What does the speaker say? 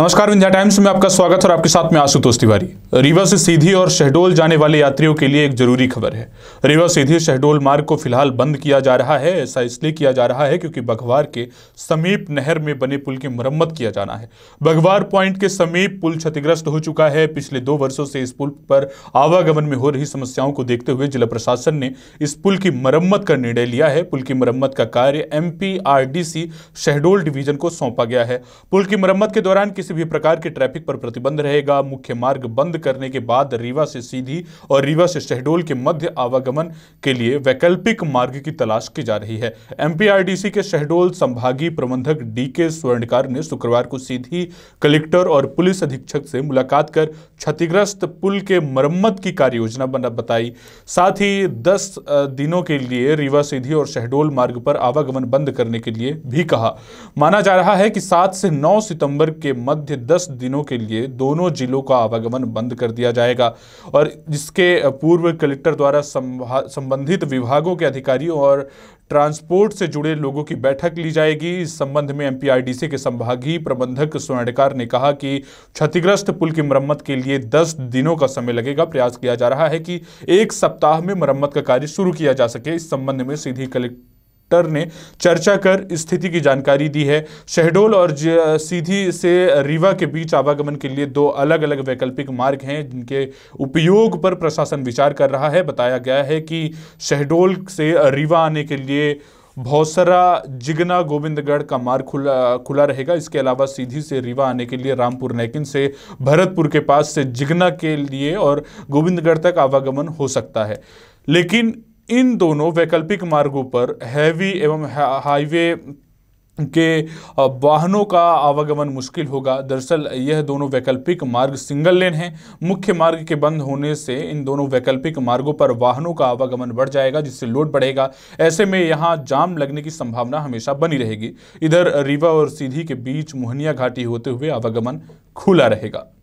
नमस्कार विंध्या टाइम्स में आपका स्वागत और आपके साथ में आशुतोष तिवारी रीवा से सीधी और शहडोल जाने वाले यात्रियों के लिए एक जरूरी खबर है रीवा सीधी शहडोल मार्ग को फिलहाल बंद किया जा रहा है ऐसा इसलिए किया जा रहा है क्योंकि बघवार के समीप नहर में बने पुल की मरम्मत किया जाना है बघवार पॉइंट के समीप पुल क्षतिग्रस्त हो चुका है पिछले दो वर्षो से इस पुल पर आवागमन में हो रही समस्याओं को देखते हुए जिला प्रशासन ने इस पुल की मरम्मत का निर्णय लिया है पुल की मरम्मत का कार्य एम शहडोल डिवीजन को सौंपा गया है पुल की मरम्मत के दौरान किसी भी प्रकार के ट्रैफिक पर प्रतिबंध रहेगा मुख्य मार्ग बंद करने के बाद रीवा से सीधी और रीवा से शहडोल के मध्य आवागमन के लिए वैकल्पिक मार्ग की तलाश की जा रही है एम के शहडोल संभागीय प्रबंधक डीके स्वर्णकार ने शुक्रवार को सीधी कलेक्टर और पुलिस अधीक्षक से मुलाकात कर क्षतिग्रस्त पुल के मरम्मत की कार्य योजना बताई साथ ही दस दिनों के लिए रीवा सीधी और शहडोल मार्ग पर आवागमन बंद करने के लिए भी कहा माना जा रहा है कि सात से नौ सितंबर के मध्य मध्य 10 दिनों के लिए दोनों जिलों का आवागमन बंद कर दिया जाएगा और इसके पूर्व कलेक्टर द्वारा संबंधित विभागों के अधिकारियों और ट्रांसपोर्ट से जुड़े लोगों की बैठक ली जाएगी इस संबंध में एमपीआरडीसी के संभागीय प्रबंधक स्वर्णकार ने कहा कि क्षतिग्रस्त पुल की मरम्मत के लिए 10 दिनों का समय लगेगा प्रयास किया जा रहा है कि एक सप्ताह में मरम्मत का कार्य शुरू किया जा सके इस संबंध में सीधी कलेक्टर कलेक्टर ने चर्चा कर स्थिति की जानकारी दी है शहडोल और सीधी से रीवा के बीच आवागमन के लिए दो अलग अलग वैकल्पिक मार्ग हैं जिनके उपयोग पर प्रशासन विचार कर रहा है बताया गया है कि शहडोल से रीवा आने के लिए भौसरा जिगना गोविंदगढ़ का मार्ग खुला खुला रहेगा इसके अलावा सीधी से रीवा आने के लिए रामपुर नैकिन से भरतपुर के पास से जिगना के लिए और गोविंदगढ़ तक आवागमन हो सकता है लेकिन इन दोनों वैकल्पिक मार्गों पर हैवी एवं हाईवे के वाहनों का आवागमन मुश्किल होगा दरअसल यह दोनों वैकल्पिक मार्ग सिंगल लेन हैं मुख्य मार्ग के बंद होने से इन दोनों वैकल्पिक मार्गों पर वाहनों का आवागमन बढ़ जाएगा जिससे लोड बढ़ेगा ऐसे में यहां जाम लगने की संभावना हमेशा बनी रहेगी इधर रीवा और सीधी के बीच मोहनिया घाटी होते हुए आवागमन खुला रहेगा